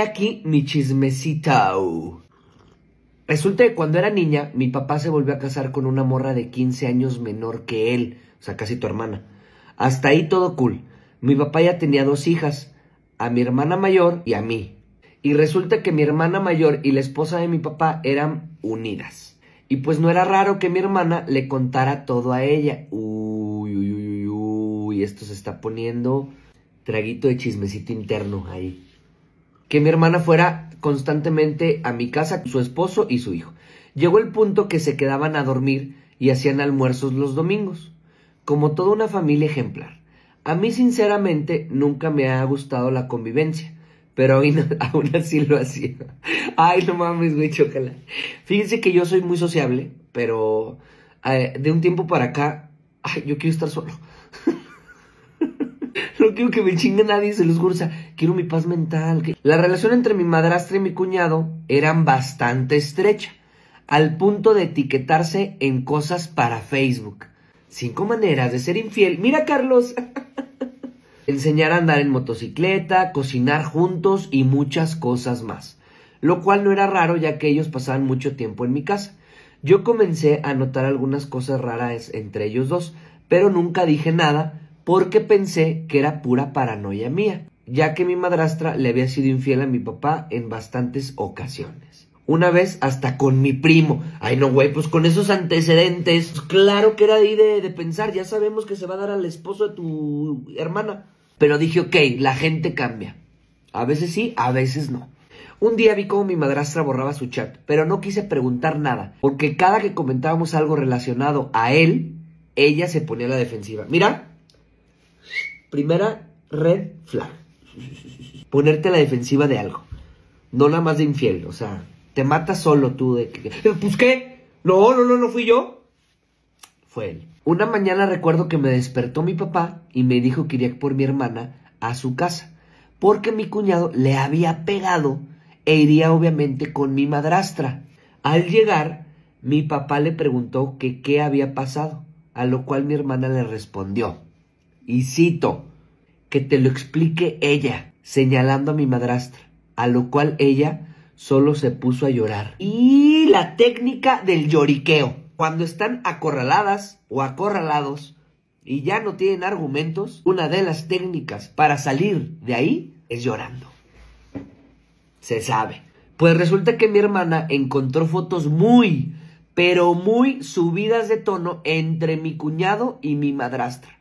aquí mi chismecito. Resulta que cuando era niña, mi papá se volvió a casar con una morra de 15 años menor que él, o sea, casi tu hermana. Hasta ahí todo cool. Mi papá ya tenía dos hijas, a mi hermana mayor y a mí. Y resulta que mi hermana mayor y la esposa de mi papá eran unidas. Y pues no era raro que mi hermana le contara todo a ella. Uy, uy, uy, uy, uy, esto se está poniendo traguito de chismecito interno ahí que mi hermana fuera constantemente a mi casa, su esposo y su hijo. Llegó el punto que se quedaban a dormir y hacían almuerzos los domingos, como toda una familia ejemplar. A mí sinceramente nunca me ha gustado la convivencia, pero aún así lo hacía. Ay, no mames, güey, chócala. Fíjense que yo soy muy sociable, pero eh, de un tiempo para acá, ay, yo quiero estar solo. no quiero que me chingue nadie, se los juro. quiero mi paz mental. La relación entre mi madrastra y mi cuñado eran bastante estrecha, al punto de etiquetarse en cosas para Facebook. Cinco maneras de ser infiel. Mira, Carlos. Enseñar a andar en motocicleta, cocinar juntos y muchas cosas más. Lo cual no era raro ya que ellos pasaban mucho tiempo en mi casa. Yo comencé a notar algunas cosas raras entre ellos dos, pero nunca dije nada porque pensé que era pura paranoia mía, ya que mi madrastra le había sido infiel a mi papá en bastantes ocasiones. Una vez hasta con mi primo. Ay, no, güey, pues con esos antecedentes. Pues claro que era de ahí de, pensar. Ya sabemos que se va a dar al esposo de tu hermana. Pero dije, ok, la gente cambia. A veces sí, a veces no. Un día vi cómo mi madrastra borraba su chat, pero no quise preguntar nada, porque cada que comentábamos algo relacionado a él, ella se ponía a la defensiva. Mira, Primera red flag. Ponerte a la defensiva de algo. No nada más de infiel. O sea, te matas solo tú de Pues qué. No, no, no, no fui yo. Fue él. Una mañana recuerdo que me despertó mi papá y me dijo que iría por mi hermana a su casa. Porque mi cuñado le había pegado e iría obviamente con mi madrastra. Al llegar, mi papá le preguntó que qué había pasado, a lo cual mi hermana le respondió y cito, que te lo explique ella, señalando a mi madrastra, a lo cual ella solo se puso a llorar. Y la técnica del lloriqueo. Cuando están acorraladas o acorralados y ya no tienen argumentos, una de las técnicas para salir de ahí es llorando. Se sabe. Pues resulta que mi hermana encontró fotos muy, pero muy subidas de tono entre mi cuñado y mi madrastra.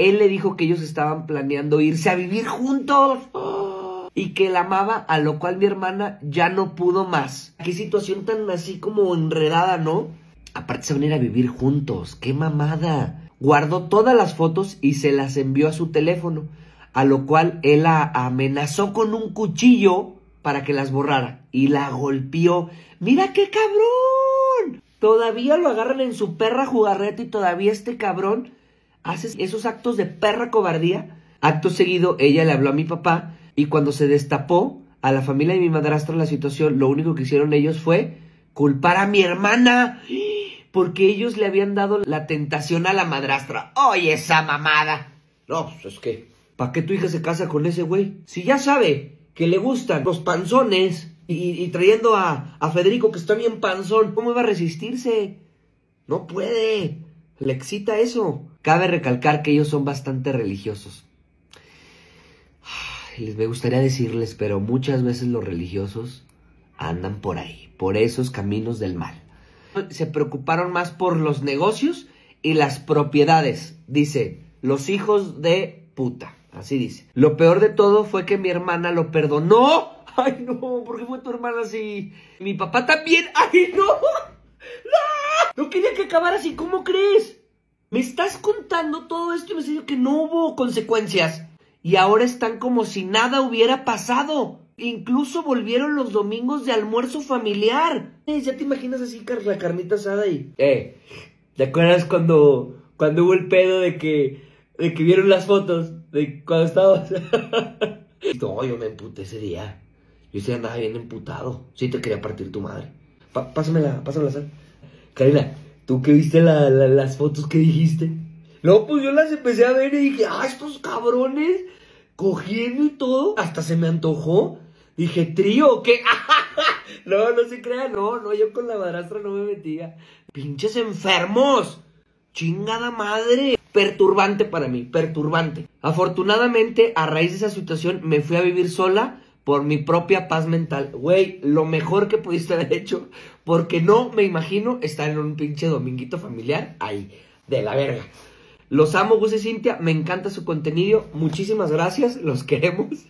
Él le dijo que ellos estaban planeando irse a vivir juntos. Y que la amaba, a lo cual mi hermana ya no pudo más. Qué situación tan así como enredada, ¿no? Aparte se van a ir a vivir juntos. ¡Qué mamada! Guardó todas las fotos y se las envió a su teléfono. A lo cual él la amenazó con un cuchillo para que las borrara. Y la golpeó. ¡Mira qué cabrón! Todavía lo agarran en su perra jugarreta y todavía este cabrón haces esos actos de perra cobardía. Acto seguido, ella le habló a mi papá y cuando se destapó a la familia de mi madrastra la situación, lo único que hicieron ellos fue culpar a mi hermana porque ellos le habían dado la tentación a la madrastra. ¡Oye, esa mamada! No, pues es que, ¿para qué tu hija se casa con ese güey? Si ya sabe que le gustan los panzones y, trayendo a, a Federico que está bien panzón, ¿cómo va a resistirse? No puede le excita eso. Cabe recalcar que ellos son bastante religiosos. Les me gustaría decirles, pero muchas veces los religiosos andan por ahí, por esos caminos del mal. Se preocuparon más por los negocios y las propiedades, dice, los hijos de puta, así dice. Lo peor de todo fue que mi hermana lo perdonó. Ay, no, ¿por qué fue tu hermana así? Mi papá también. Ay, no. No. No quería que acabara así, ¿cómo crees? Me estás contando todo esto y me has diciendo que no hubo consecuencias. Y ahora están como si nada hubiera pasado. Incluso volvieron los domingos de almuerzo familiar. ya te imaginas así la carnita asada y... Eh, ¿te acuerdas cuando, cuando hubo el pedo de que, de que vieron las fotos? De cuando estabas... no, yo me emputé ese día. Yo ese andaba bien emputado. Sí te quería partir tu madre. pásamela, la sal. Karina, ¿tú qué viste las fotos que dijiste? No, pues yo las empecé a ver y dije, ah, estos cabrones, cogiendo y todo, hasta se me antojó. Dije, trío, ¿qué? no, no se crea, no, no, yo con la madrastra no me metía. Pinches enfermos, chingada madre. Perturbante para mí, perturbante. Afortunadamente, a raíz de esa situación, me fui a vivir sola por mi propia paz mental. Güey, lo mejor que pudiste haber hecho, porque no me imagino estar en un pinche dominguito familiar ahí, de la verga. Los amo, Gus y Cintia, me encanta su contenido, muchísimas gracias, los queremos.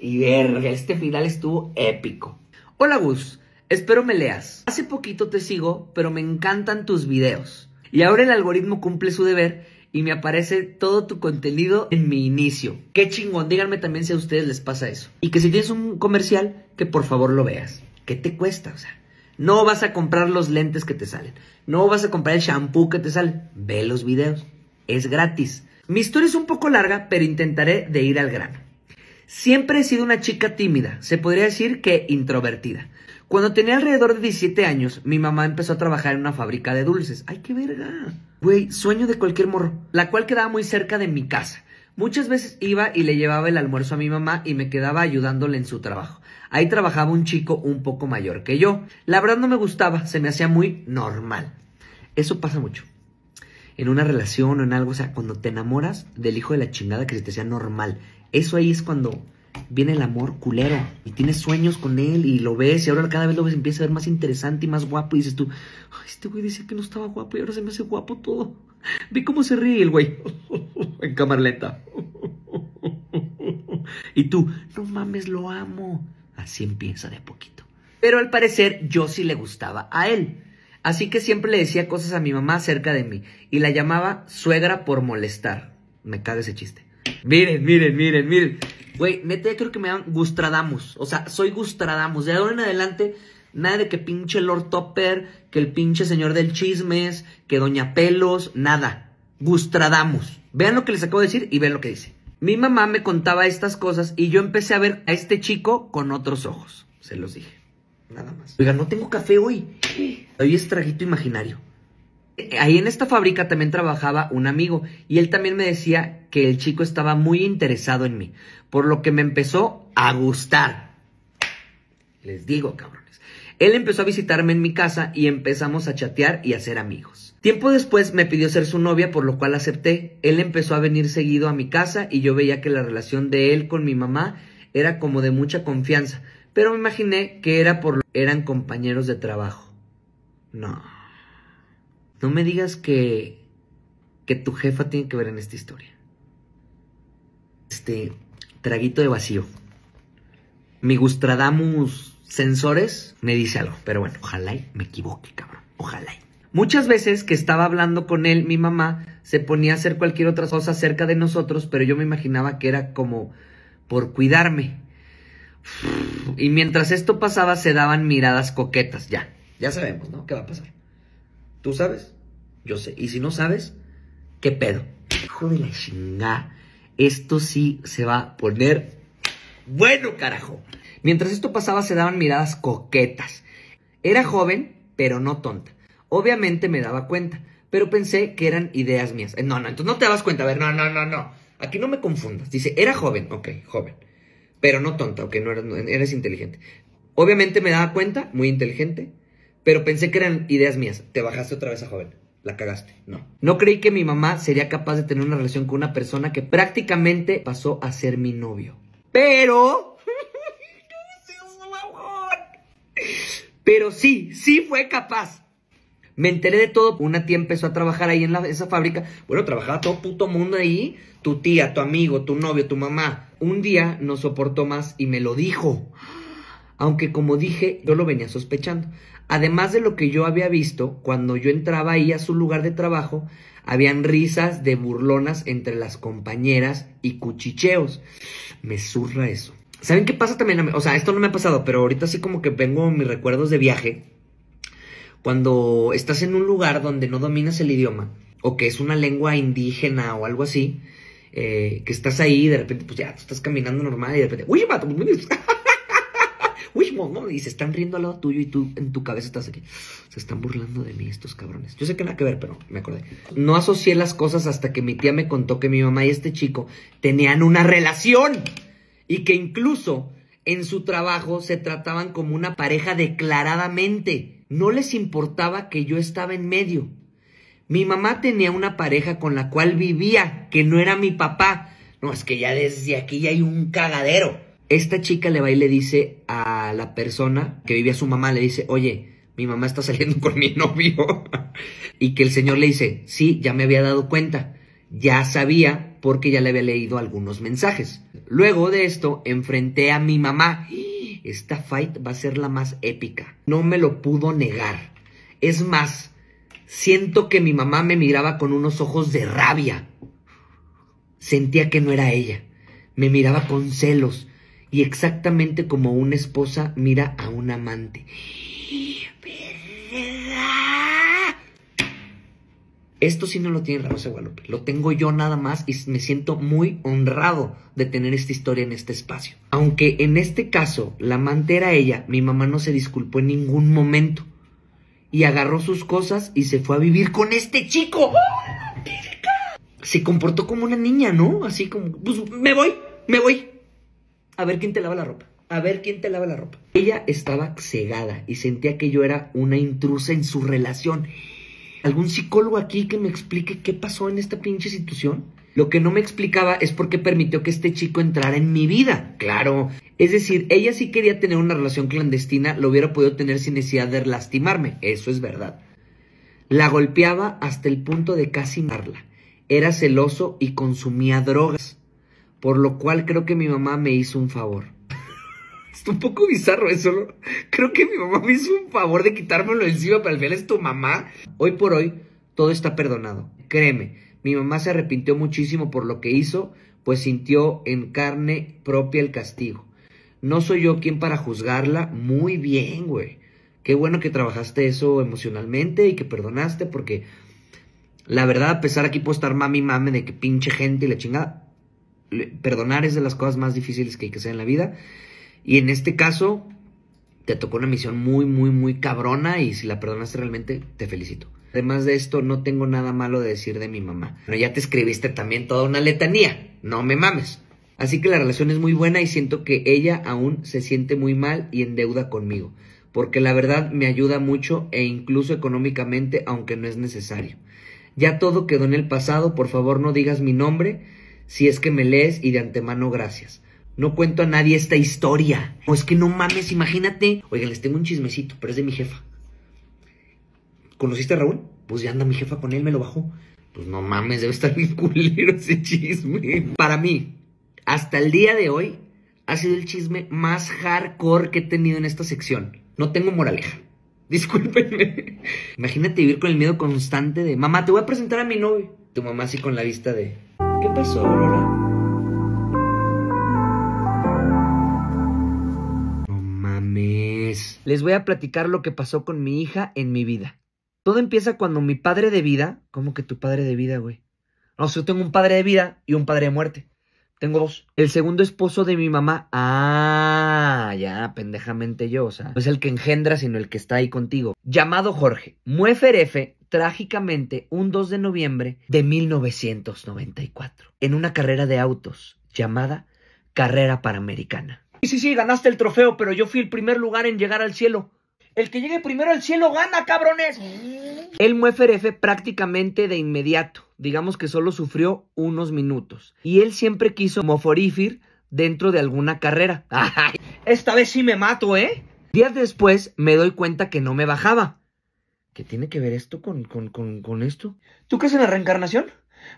Y verga, este final estuvo épico. Hola Gus, espero me leas. Hace poquito te sigo, pero me encantan tus videos. Y ahora el algoritmo cumple su deber y me aparece todo tu contenido en mi inicio. Qué chingón, díganme también si a ustedes les pasa eso. Y que si tienes un comercial, que por favor lo veas. ¿Qué te cuesta? O sea, no vas a comprar los lentes que te salen. No vas a comprar el shampoo que te sale. Ve los videos. Es gratis. Mi historia es un poco larga, pero intentaré de ir al grano. Siempre he sido una chica tímida, se podría decir que introvertida. Cuando tenía alrededor de 17 años, mi mamá empezó a trabajar en una fábrica de dulces. ¡Ay, qué verga! Güey, sueño de cualquier morro. La cual quedaba muy cerca de mi casa. Muchas veces iba y le llevaba el almuerzo a mi mamá y me quedaba ayudándole en su trabajo. Ahí trabajaba un chico un poco mayor que yo. La verdad no me gustaba, se me hacía muy normal. Eso pasa mucho. En una relación o en algo, o sea, cuando te enamoras del hijo de la chingada que se te sea normal. Eso ahí es cuando viene el amor culero y tienes sueños con él y lo ves y ahora cada vez lo ves empieza a ver más interesante y más guapo y dices tú, este güey decía que no estaba guapo y ahora se me hace guapo todo. Ve cómo se ríe el güey en camarleta Y tú, no mames, lo amo. Así empieza de a poquito. Pero al parecer yo sí le gustaba a él. Así que siempre le decía cosas a mi mamá acerca de mí y la llamaba suegra por molestar. Me caga ese chiste. Miren, miren, miren, miren. Güey, neta, creo que me dan Gustradamus. O sea, soy Gustradamus. De ahora en adelante, nada de que pinche Lord Topper, que el pinche señor del chismes, que Doña Pelos, nada. Gustradamus. Vean lo que les acabo de decir y vean lo que dice. Mi mamá me contaba estas cosas y yo empecé a ver a este chico con otros ojos. Se los dije. Nada más. Oiga, no tengo café hoy. Hoy es traguito imaginario ahí en esta fábrica también trabajaba un amigo y él también me decía que el chico estaba muy interesado en mí, por lo que me empezó a gustar. Les digo, cabrones. Él empezó a visitarme en mi casa y empezamos a chatear y a ser amigos. Tiempo después me pidió ser su novia, por lo cual acepté. Él empezó a venir seguido a mi casa y yo veía que la relación de él con mi mamá era como de mucha confianza, pero me imaginé que era por lo que eran compañeros de trabajo. No. No me digas que, tu jefa tiene que ver en esta historia. Este, traguito de vacío. Mi Gustradamus sensores me dice algo, pero bueno, ojalá y me equivoque, cabrón. Ojalá. Y. Muchas veces que estaba hablando con él, mi mamá se ponía a hacer cualquier otra cosa cerca de nosotros, pero yo me imaginaba que era como por cuidarme. Y mientras esto pasaba, se daban miradas coquetas. Ya, ya sabemos, ¿no? ¿Qué va a pasar? ¿Tú sabes? Yo sé. Y si no sabes, ¿qué pedo? Hijo de la chingada. Esto sí se va a poner bueno, carajo. Mientras esto pasaba, se daban miradas coquetas. Era joven, pero no tonta. Obviamente me daba cuenta, pero pensé que eran ideas mías. Eh, no, no, entonces no te das cuenta. A ver, no, no, no, no. Aquí no me confundas. Dice, era joven, ok, joven. Pero no tonta, ok, no eres, eres inteligente. Obviamente me daba cuenta, muy inteligente, pero pensé que eran ideas mías. Te bajaste otra vez a joven la cagaste. No. No creí que mi mamá sería capaz de tener una relación con una persona que prácticamente pasó a ser mi novio. Pero... Pero sí, sí fue capaz. Me enteré de todo. Una tía empezó a trabajar ahí en esa fábrica. Bueno, trabajaba todo puto mundo ahí. Tu tía, tu amigo, tu novio, tu mamá. Un día no soportó más y me lo dijo aunque como dije, yo lo venía sospechando. Además de lo que yo había visto, cuando yo entraba ahí a su lugar de trabajo, habían risas de burlonas entre las compañeras y cuchicheos. Me surra eso. ¿Saben qué pasa también? O sea, esto no me ha pasado, pero ahorita sí como que vengo mis recuerdos de viaje. Cuando estás en un lugar donde no dominas el idioma, o que es una lengua indígena o algo así, eh, que estás ahí y de repente, pues ya, tú estás caminando normal y de repente, ¡Uy, mato! Y se están riendo al lado tuyo y tú en tu cabeza estás aquí. Se están burlando de mí estos cabrones. Yo sé que nada que ver, pero me acordé. No asocié las cosas hasta que mi tía me contó que mi mamá y este chico tenían una relación y que incluso en su trabajo se trataban como una pareja declaradamente. No les importaba que yo estaba en medio. Mi mamá tenía una pareja con la cual vivía, que no era mi papá. No, es que ya desde aquí ya hay un cagadero. Esta chica le va y le dice a la persona que vivía su mamá, le dice, oye, mi mamá está saliendo con mi novio. y que el señor le dice, sí, ya me había dado cuenta, ya sabía porque ya le había leído algunos mensajes. Luego de esto, enfrenté a mi mamá. Esta fight va a ser la más épica. No me lo pudo negar. Es más, siento que mi mamá me miraba con unos ojos de rabia. Sentía que no era ella. Me miraba con celos y exactamente como una esposa mira a un amante. Esto sí no lo tiene Rosa Guadalupe, lo tengo yo nada más y me siento muy honrado de tener esta historia en este espacio. Aunque en este caso la amante era ella, mi mamá no se disculpó en ningún momento y agarró sus cosas y se fue a vivir con este chico. ¡Oh, se comportó como una niña, ¿no? Así como, pues me voy, me voy, a ver quién te lava la ropa. A ver quién te lava la ropa. Ella estaba cegada y sentía que yo era una intrusa en su relación. ¿Algún psicólogo aquí que me explique qué pasó en esta pinche situación? Lo que no me explicaba es por qué permitió que este chico entrara en mi vida. Claro. Es decir, ella sí quería tener una relación clandestina, lo hubiera podido tener sin necesidad de lastimarme. Eso es verdad. La golpeaba hasta el punto de casi matarla. Era celoso y consumía drogas. Por lo cual creo que mi mamá me hizo un favor. Está un poco bizarro eso, ¿eh? ¿no? Creo que mi mamá me hizo un favor de quitármelo encima, pero al final es tu mamá. Hoy por hoy, todo está perdonado. Créeme, mi mamá se arrepintió muchísimo por lo que hizo, pues sintió en carne propia el castigo. No soy yo quien para juzgarla. Muy bien, güey. Qué bueno que trabajaste eso emocionalmente y que perdonaste, porque la verdad, a pesar aquí puedo estar mami mame de que pinche gente y la chingada, perdonar es de las cosas más difíciles que hay que hacer en la vida. Y en este caso, te tocó una misión muy, muy, muy cabrona y si la perdonaste realmente, te felicito. Además de esto, no tengo nada malo de decir de mi mamá. Pero ya te escribiste también toda una letanía, no me mames. Así que la relación es muy buena y siento que ella aún se siente muy mal y en deuda conmigo, porque la verdad me ayuda mucho e incluso económicamente, aunque no es necesario. Ya todo quedó en el pasado, por favor no digas mi nombre, si es que me lees y de antemano gracias. No cuento a nadie esta historia. O es que no mames, imagínate. Oigan, les tengo un chismecito, pero es de mi jefa. ¿Conociste a Raúl? Pues ya anda mi jefa con él, me lo bajó. Pues no mames, debe estar bien culero ese chisme. Para mí, hasta el día de hoy, ha sido el chisme más hardcore que he tenido en esta sección. No tengo moraleja. Discúlpenme. Imagínate vivir con el miedo constante de, mamá, te voy a presentar a mi novio. Tu mamá así con la vista de... ¿Qué pasó, No mames. Les voy a platicar lo que pasó con mi hija en mi vida. Todo empieza cuando mi padre de vida. ¿Cómo que tu padre de vida, güey? No, yo tengo un padre de vida y un padre de muerte. Tengo dos. El segundo esposo de mi mamá. Ah, ya, pendejamente yo, o sea. No es el que engendra, sino el que está ahí contigo. Llamado Jorge. F trágicamente un 2 de noviembre de 1994 en una carrera de autos llamada Carrera Panamericana. Sí, sí, sí, ganaste el trofeo, pero yo fui el primer lugar en llegar al cielo. El que llegue primero al cielo gana, cabrones. El F prácticamente de inmediato, digamos que solo sufrió unos minutos. Y él siempre quiso moforifir dentro de alguna carrera. esta vez sí me mato, ¿eh? Días después me doy cuenta que no me bajaba. ¿Qué tiene que ver esto con, con, esto? ¿Tú crees en la reencarnación?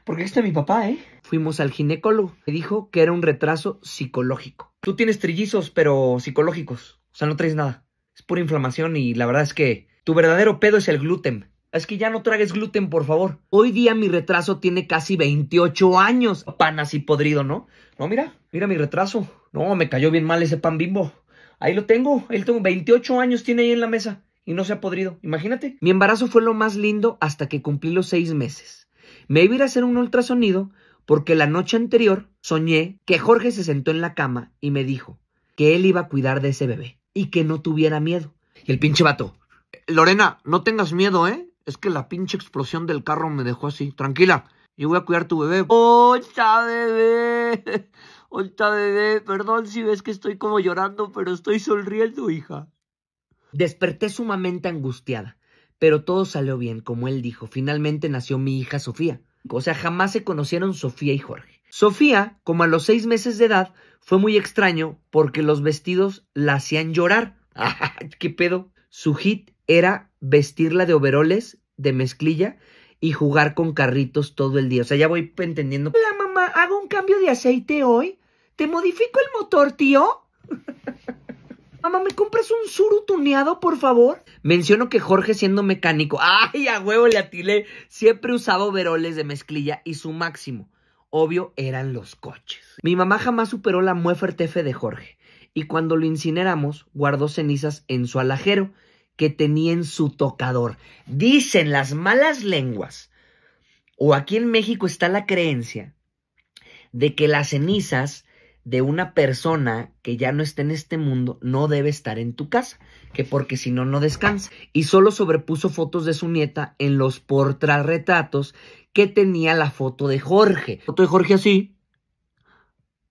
Porque este es mi papá, ¿eh? Fuimos al ginecólogo. Me dijo que era un retraso psicológico. Tú tienes trillizos, pero psicológicos. O sea, no traes nada. Es pura inflamación y la verdad es que tu verdadero pedo es el gluten. Es que ya no tragues gluten, por favor. Hoy día mi retraso tiene casi 28 años. Pan así podrido, ¿no? No, mira, mira mi retraso. No, me cayó bien mal ese pan bimbo. Ahí lo tengo, ahí lo tengo. 28 años tiene ahí en la mesa y no se ha podrido. Imagínate. Mi embarazo fue lo más lindo hasta que cumplí los seis meses. Me iba a a hacer un ultrasonido porque la noche anterior soñé que Jorge se sentó en la cama y me dijo que él iba a cuidar de ese bebé y que no tuviera miedo. Y el pinche vato. Lorena, no tengas miedo, ¿eh? Es que la pinche explosión del carro me dejó así. Tranquila, yo voy a cuidar tu bebé. ¡Ocha, bebé! ¡Ocha, bebé! Perdón si ves que estoy como llorando, pero estoy sonriendo, hija. Desperté sumamente angustiada, pero todo salió bien, como él dijo. Finalmente nació mi hija Sofía. O sea, jamás se conocieron Sofía y Jorge. Sofía, como a los seis meses de edad, fue muy extraño porque los vestidos la hacían llorar. ¿Qué pedo? Su hit era vestirla de overoles, de mezclilla y jugar con carritos todo el día. O sea, ya voy entendiendo. La mamá, hago un cambio de aceite hoy. ¿Te modifico el motor, tío? Mamá, ¿me compras un suru tuneado, por favor? Menciono que Jorge, siendo mecánico, ¡ay, a huevo le atilé! Siempre usaba veroles de mezclilla y su máximo, obvio, eran los coches. Mi mamá jamás superó la muefertefe de Jorge y cuando lo incineramos, guardó cenizas en su alajero que tenía en su tocador. Dicen las malas lenguas, o aquí en México está la creencia de que las cenizas de una persona que ya no está en este mundo no debe estar en tu casa, que porque si no, no descansa. Y solo sobrepuso fotos de su nieta en los retratos que tenía la foto de Jorge. Foto de Jorge así,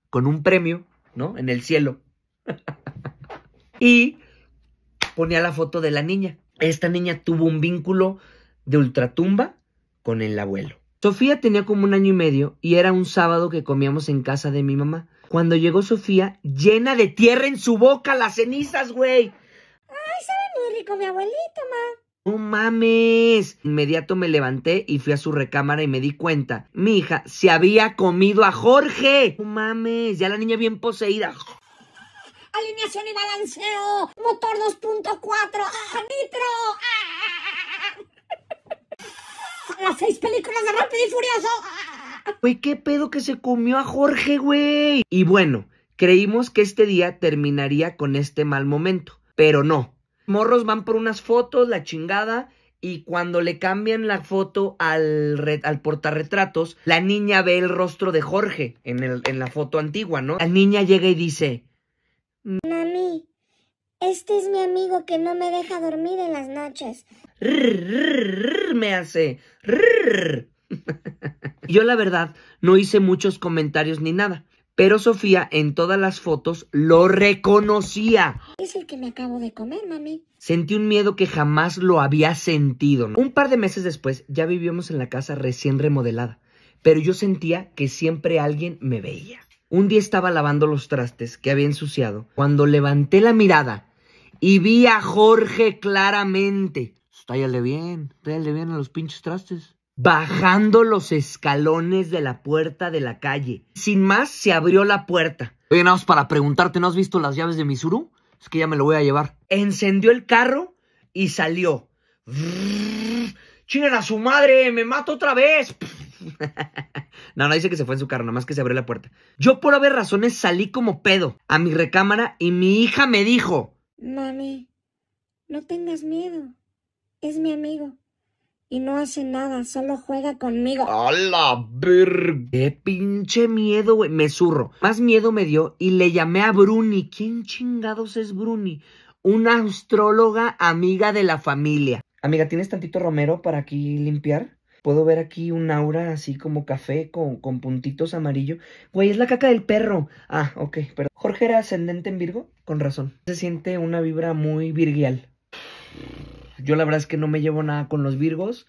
con un premio, ¿no? En el cielo. y ponía la foto de la niña. Esta niña tuvo un vínculo de ultratumba con el abuelo. Sofía tenía como un año y medio y era un sábado que comíamos en casa de mi mamá. Cuando llegó Sofía, llena de tierra en su boca, las cenizas, güey. Ay, sabe muy rico mi abuelito, ma. No mames. Inmediato me levanté y fui a su recámara y me di cuenta. Mi hija se había comido a Jorge. No mames, ya la niña bien poseída. Alineación y balanceo. Motor 2.4. ¡Ah, nitro. ¡Ah! Las seis películas de Rápido y Furioso. Güey, qué pedo que se comió a Jorge, güey. Y bueno, creímos que este día terminaría con este mal momento, pero no. Morros van por unas fotos, la chingada, y cuando le cambian la foto al, portarretratos, la niña ve el rostro de Jorge en, la foto antigua, ¿no? La niña llega y dice... Mami, este es mi amigo que no me deja dormir en las noches. me hace. Yo la verdad no hice muchos comentarios ni nada, pero Sofía en todas las fotos lo reconocía. Es el que me acabo de comer, mami. Sentí un miedo que jamás lo había sentido. Un par de meses después ya vivíamos en la casa recién remodelada, pero yo sentía que siempre alguien me veía. Un día estaba lavando los trastes que había ensuciado cuando levanté la mirada y vi a Jorge claramente. Pues, le bien, le bien a los pinches trastes bajando los escalones de la puerta de la calle. Sin más, se abrió la puerta. Oye, para preguntarte, ¿no has visto las llaves de Misuru? Es que ya me lo voy a llevar. Encendió el carro y salió. ¡Chinen a su madre! ¡Me mato otra vez! no, no dice que se fue en su carro, nada más que se abrió la puerta. Yo por haber razones salí como pedo a mi recámara y mi hija me dijo... Mami, no tengas miedo. Es mi amigo y no hace nada, solo juega conmigo. ¡A la ver... ¡Qué pinche miedo, güey! Me zurro. Más miedo me dio y le llamé a Bruni. ¿Quién chingados es Bruni? Una astróloga amiga de la familia. Amiga, ¿tienes tantito romero para aquí limpiar? Puedo ver aquí un aura así como café con, con puntitos amarillo. Güey, es la caca del perro. Ah, ok, perdón. Jorge era ascendente en Virgo, con razón. Se siente una vibra muy virgial. Yo la verdad es que no me llevo nada con los Virgos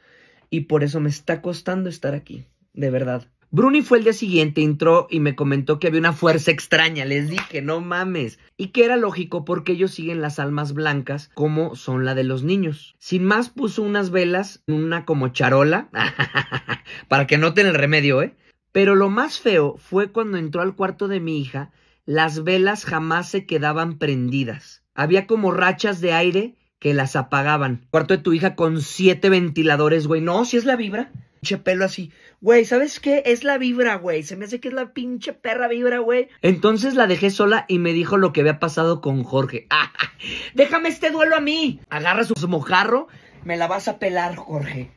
y por eso me está costando estar aquí, de verdad. Bruni fue el día siguiente, entró y me comentó que había una fuerza extraña, les dije, no mames, y que era lógico porque ellos siguen las almas blancas como son la de los niños. Sin más puso unas velas, una como charola, para que noten el remedio, ¿eh? Pero lo más feo fue cuando entró al cuarto de mi hija, las velas jamás se quedaban prendidas. Había como rachas de aire que las apagaban. cuarto de tu hija con siete ventiladores, güey. No, si es la vibra. Pinche pelo así. Güey, ¿sabes qué? Es la vibra, güey. Se me hace que es la pinche perra vibra, güey. Entonces la dejé sola y me dijo lo que había pasado con Jorge. Ah, déjame este duelo a mí. Agarra su mojarro. Me la vas a pelar, Jorge.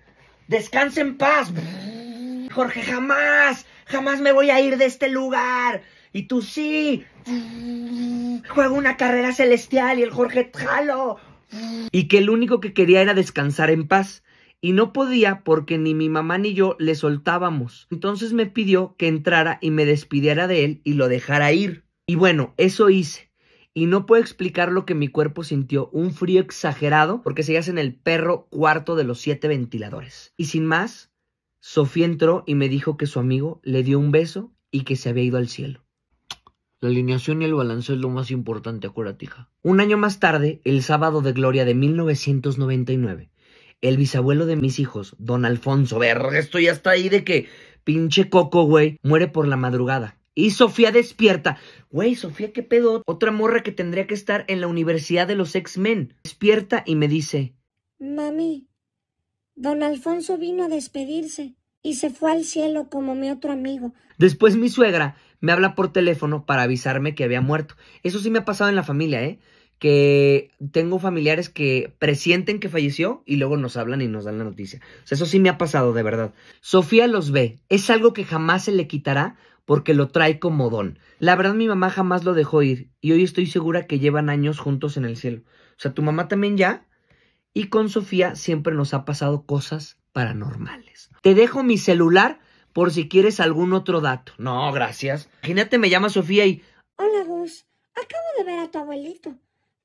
Descansa en paz. Jorge, jamás. Jamás me voy a ir de este lugar. Y tú sí. Juego una carrera celestial y el Jorge, jalo y que el único que quería era descansar en paz. Y no podía porque ni mi mamá ni yo le soltábamos. Entonces me pidió que entrara y me despidiera de él y lo dejara ir. Y bueno, eso hice. Y no puedo explicar lo que mi cuerpo sintió, un frío exagerado, porque seguías en el perro cuarto de los siete ventiladores. Y sin más, Sofía entró y me dijo que su amigo le dio un beso y que se había ido al cielo. La alineación y el balance es lo más importante, acuérdate, Un año más tarde, el sábado de gloria de 1999, el bisabuelo de mis hijos, don Alfonso, verga, esto ya está ahí de que pinche coco, güey, muere por la madrugada. Y Sofía despierta. Güey, Sofía, ¿qué pedo? Otra morra que tendría que estar en la Universidad de los X-Men. Despierta y me dice. Mami, don Alfonso vino a despedirse y se fue al cielo como mi otro amigo. Después mi suegra me habla por teléfono para avisarme que había muerto. Eso sí me ha pasado en la familia, ¿eh? Que tengo familiares que presienten que falleció y luego nos hablan y nos dan la noticia. O sea, eso sí me ha pasado, de verdad. Sofía los ve. Es algo que jamás se le quitará porque lo trae como don. La verdad mi mamá jamás lo dejó ir y hoy estoy segura que llevan años juntos en el cielo. O sea, tu mamá también ya y con Sofía siempre nos ha pasado cosas paranormales. Te dejo mi celular por si quieres algún otro dato. No, gracias. Imagínate, me llama Sofía y... Hola, Gus. Acabo de ver a tu abuelito.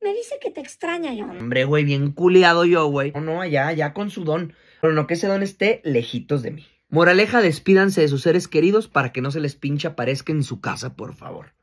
Me dice que te extraña yo. Hombre, güey, bien culiado yo, güey. No, no, allá, ya con su don. Pero no que ese don esté lejitos de mí. Moraleja, despídanse de sus seres queridos para que no se les pinche aparezca en su casa, por favor.